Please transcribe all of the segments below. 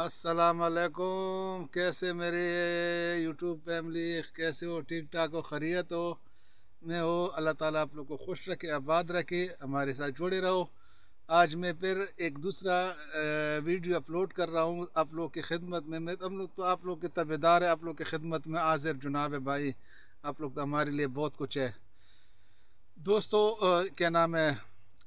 असलकुम कैसे मेरे यूट्यूब फैमिली कैसे हो ठीक ठाक हो खरीत हो मैं हो अल्लाह ताला आप लोग को खुश रखे आबाद रखे हमारे साथ जुड़े रहो आज मैं फिर एक दूसरा वीडियो अपलोड कर रहा हूँ आप लोग की खिदमत में मैं हम लोग तो आप लोग के तबेदार है आप लोग की खिदमत में आज़िर जुनाब है भाई आप लोग तो हमारे लिए बहुत कुछ है दोस्तों क्या नाम है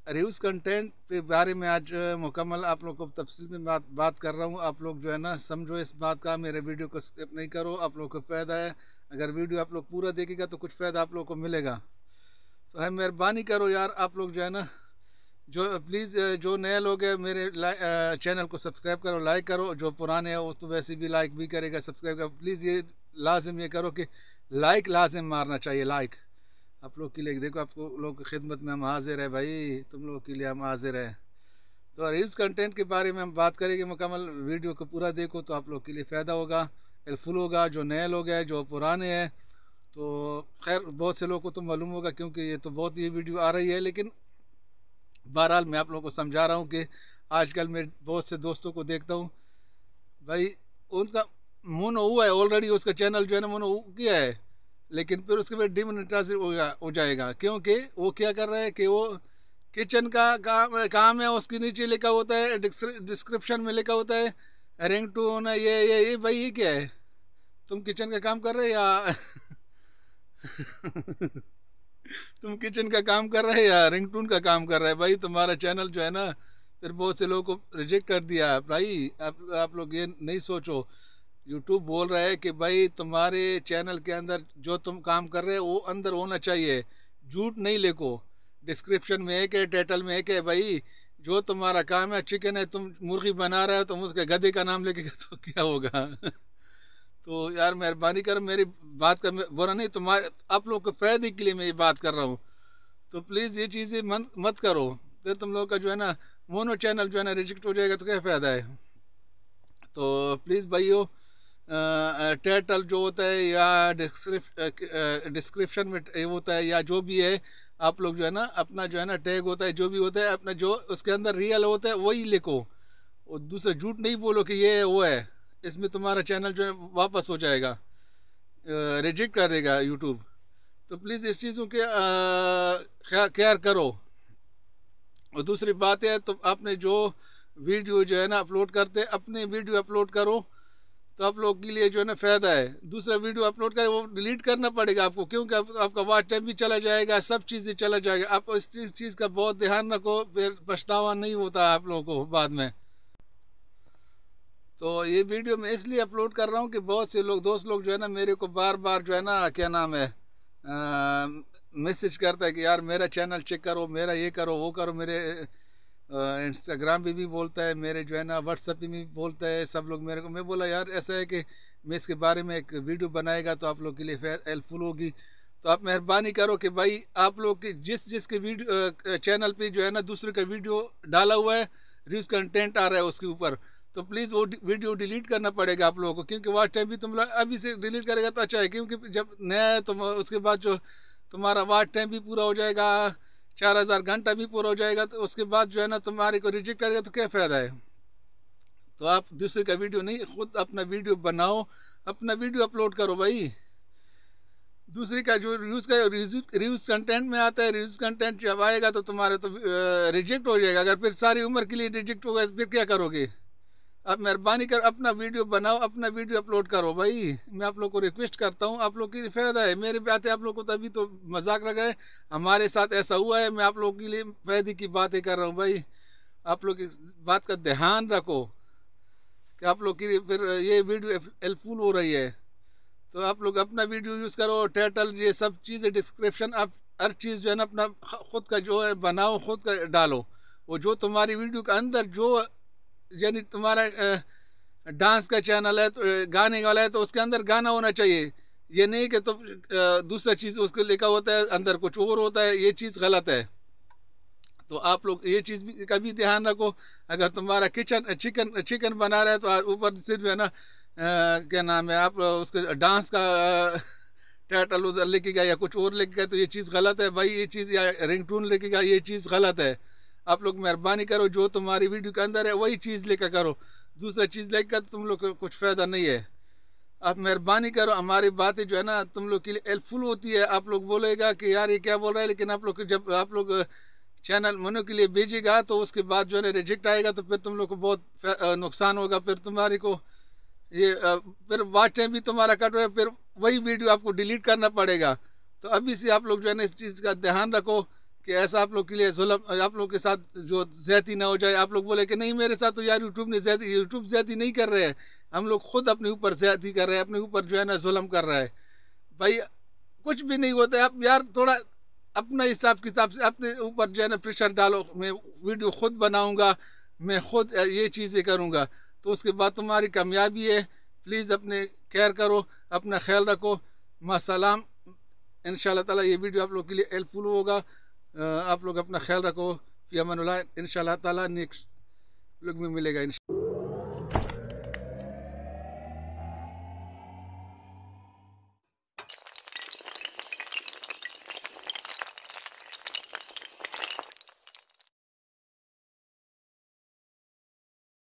रिव्यूज़ कंटेंट के बारे में आज मुकम्मल आप लोग को तफसील में बात बात कर रहा हूँ आप लोग जो है ना समझो इस बात का मेरे वीडियो को स्किप नहीं करो आप लोग को फ़ायदा है अगर वीडियो आप लोग पूरा देखेगा तो कुछ फ़ायदा आप लोग को मिलेगा तो है मेहरबानी करो यार आप लोग जो है ना जो प्लीज़ जो नए लोग हैं मेरे चैनल को सब्सक्राइब करो लाइक करो जो पुराने हैं वो तो वैसे भी लाइक भी करेगा सब्सक्राइब करो प्लीज़ ये लाजम ये करो कि लाइक लाजम मारना चाहिए लाइक आप लोग के लिए देखो आपको लोग की खिदमत में हम हाजिर है भाई तुम लोग के लिए हम हाजिर है तो रील्स कंटेंट के बारे में हम बात करेंगे मुकम्मल वीडियो को पूरा देखो तो आप लोग के लिए फ़ायदा होगा हेल्पफुल होगा जो नए लोग हैं जो पुराने हैं तो खैर बहुत से लोगों को तो मालूम होगा क्योंकि ये तो बहुत ही वीडियो आ रही है लेकिन बहरहाल मैं आप लोगों को समझा रहा हूँ कि आजकल मैं बहुत से दोस्तों को देखता हूँ भाई उनका मुन हुआ है ऑलरेडी उसका चैनल जो है ना मुन किया है लेकिन फिर उसके बाद डिमोनिटाइज हो जाएगा क्योंकि वो क्या कर रहे हैं कि वो किचन का काम काम है उसके नीचे लिखा होता है डिस्क्रिप्शन में लिखा होता है रिंग टू होना ये ये ये भाई ये क्या है तुम किचन का काम कर रहे या तुम किचन का काम कर रहे या रिंग टून का काम कर रहे हैं भाई तुम्हारा चैनल जो है ना फिर बहुत से लोगों को रिजेक्ट कर दिया भाई आप आप लोग ये नहीं सोचो यूट्यूब बोल रहा है कि भाई तुम्हारे चैनल के अंदर जो तुम काम कर रहे हो वो अंदर होना चाहिए झूठ नहीं लेको डिस्क्रिप्शन में है कि टाइटल में है कि भाई जो तुम्हारा काम है चिकन है तुम मुर्गी बना रहे हो तुम उसके गधे का नाम लेके तो क्या होगा तो यार मेहरबानी कर मेरी बात कर बोला नहीं तुम्हारे आप लोग के फ़ायदे के लिए मैं ये बात कर रहा हूँ तो प्लीज़ ये चीज़ें मत मत करो फिर तुम लोग का जो है ना मोनो चैनल जो है ना रिजेक्ट हो जाएगा तो क्या फ़ायदा है तो प्लीज़ भाइयों टाइटल जो होता है या डिस्क्रिप्शन में होता है या जो भी है आप लोग जो है ना अपना जो है ना टैग होता है जो भी होता है अपना जो उसके अंदर रियल होता है वही लिखो और दूसरा झूठ नहीं बोलो कि ये वो है इसमें तुम्हारा चैनल जो है वापस हो जाएगा रिजेक्ट कर देगा यूट्यूब तो प्लीज़ इस चीज़ों के केयर करो और दूसरी बात है तो आपने जो वीडियो जो है ना अपलोड करते अपने वीडियो अपलोड करो तो आप लोग के लिए जो है ना फ़ायदा है दूसरा वीडियो अपलोड करें वो डिलीट करना पड़ेगा आपको क्योंकि आप, आपका वाच टाइम भी चला जाएगा सब चीज़ें चला जाएगा आप इस चीज़ का बहुत ध्यान रखो फिर पछतावा नहीं होता आप लोगों को बाद में तो ये वीडियो मैं इसलिए अपलोड कर रहा हूँ कि बहुत से लोग दोस्त लोग जो है ना मेरे को बार बार जो है ना क्या नाम है मैसेज करता है कि यार मेरा चैनल चेक करो मेरा ये करो वो करो मेरे इंस्टाग्राम पे भी बोलता है मेरे जो है ना व्हाट्सएप पे भी बोलता है सब लोग मेरे को मैं बोला यार ऐसा है कि मैं इसके बारे में एक वीडियो बनाएगा तो आप लोग के लिए हेल्पफुल होगी तो आप मेहरबानी करो कि भाई आप लोग के जिस जिस के वीडियो चैनल पे जो है ना दूसरे का वीडियो डाला हुआ है रील्स कंटेंट आ रहा है उसके ऊपर तो प्लीज़ वो वीडियो डिलीट करना पड़ेगा आप लोगों को क्योंकि वाच टाइम भी तुम लोग अभी से डिलीट करेगा तो अच्छा है क्योंकि जब नया है तो उसके बाद जो तुम्हारा वाच टाइम भी पूरा हो जाएगा चार हज़ार घंटा भी पूरा हो जाएगा तो उसके बाद जो है ना तुम्हारे को रिजेक्ट करेगा तो क्या फ़ायदा है तो आप दूसरे का वीडियो नहीं खुद अपना वीडियो बनाओ अपना वीडियो अपलोड करो भाई दूसरे का जो रिव्यूज़ का रिव्यूज़ कंटेंट में आता है रिव्यूज़ कंटेंट जब आएगा तो तुम्हारे तो रिजेक्ट हो जाएगा अगर फिर सारी उम्र के लिए रिजेक्ट होगा फिर क्या करोगे अब मेहरबानी कर अपना वीडियो बनाओ अपना वीडियो अपलोड करो भाई मैं आप लोग को रिक्वेस्ट करता हूँ आप लोग की फ़ायदा है मेरे पे है आप लोग को तभी तो, तो मजाक लगाए हमारे साथ ऐसा हुआ है मैं आप लोग के लिए फ़ायदे की बातें कर रहा हूँ भाई आप लोग इस बात का ध्यान रखो कि आप लोग की फिर ये वीडियो हेल्पफुल हो रही है तो आप लोग अपना वीडियो यूज़ करो टाइटल ये सब चीज़ें डिस्क्रिप्शन आप हर चीज़ जो है ना अपना ख़ुद का जो है बनाओ ख़ुद का डालो वो जो तुम्हारी वीडियो के अंदर जो यानी तुम्हारा डांस का चैनल है तो गाने वाला है तो उसके अंदर गाना होना चाहिए ये नहीं कि तुम तो दूसरा चीज़ उसके लिखा होता है अंदर कुछ और होता है ये चीज़ गलत है तो आप लोग ये चीज़ भी का भी ध्यान रखो अगर तुम्हारा किचन चिकन चिकन बना रहा है तो ऊपर सिर्फ है ना क्या नाम है आप उसके डांस का टाइटल उधर लिखेगा या कुछ और लेके गया तो ये चीज़ गलत है भाई ये चीज़ या रिंग टून लिखेगा ये चीज़ गलत है आप लोग मेहरबानी करो जो तुम्हारी वीडियो के अंदर है वही चीज़ लेकर करो दूसरा चीज़ लेकर तुम लोग को कुछ फ़ायदा नहीं है आप मेहरबानी करो हमारी बातें जो है ना तुम लोग के लिए हेल्पफुल होती है आप लोग बोलेगा कि यार ये क्या बोल रहा है लेकिन आप लोग जब आप लोग चैनल मनो के लिए भेजेगा तो उसके बाद जो है ना रिजेक्ट आएगा तो फिर तुम लोग को बहुत नुकसान होगा फिर तुम्हारी को ये फिर वाच टाइम भी तुम्हारा कट होगा फिर वही वीडियो आपको डिलीट करना पड़ेगा तो अभी से आप लोग जो है ना इस चीज़ का ध्यान रखो कि ऐसा आप लोग के लिए जुलम आप लोग के साथ जो ज्यादी ना हो जाए आप लोग बोले कि नहीं मेरे साथ तो यार यूट्यूब ने ज्यादा यूट्यूब ज्यादा नहीं कर रहे हैं हम लोग खुद अपने ऊपर ज्यादा कर रहे हैं अपने ऊपर जो है ना जुलम कर रहा है भाई कुछ भी नहीं होता आप यार थोड़ा अपना हिसाब किताब से अपने ऊपर जो है ना प्रेशर डालो मैं वीडियो खुद बनाऊँगा मैं खुद ये चीज़ें करूँगा तो उसके बाद तुम्हारी कामयाबी है प्लीज़ अपने केयर करो अपना ख्याल रखो मासलाम इन ताला ये वीडियो आप लोग के लिए हेल्पफुल होगा आप लोग अपना ख्याल रखो फिर अमन इन शाह तेक्स्ट लोग में मिलेगा इन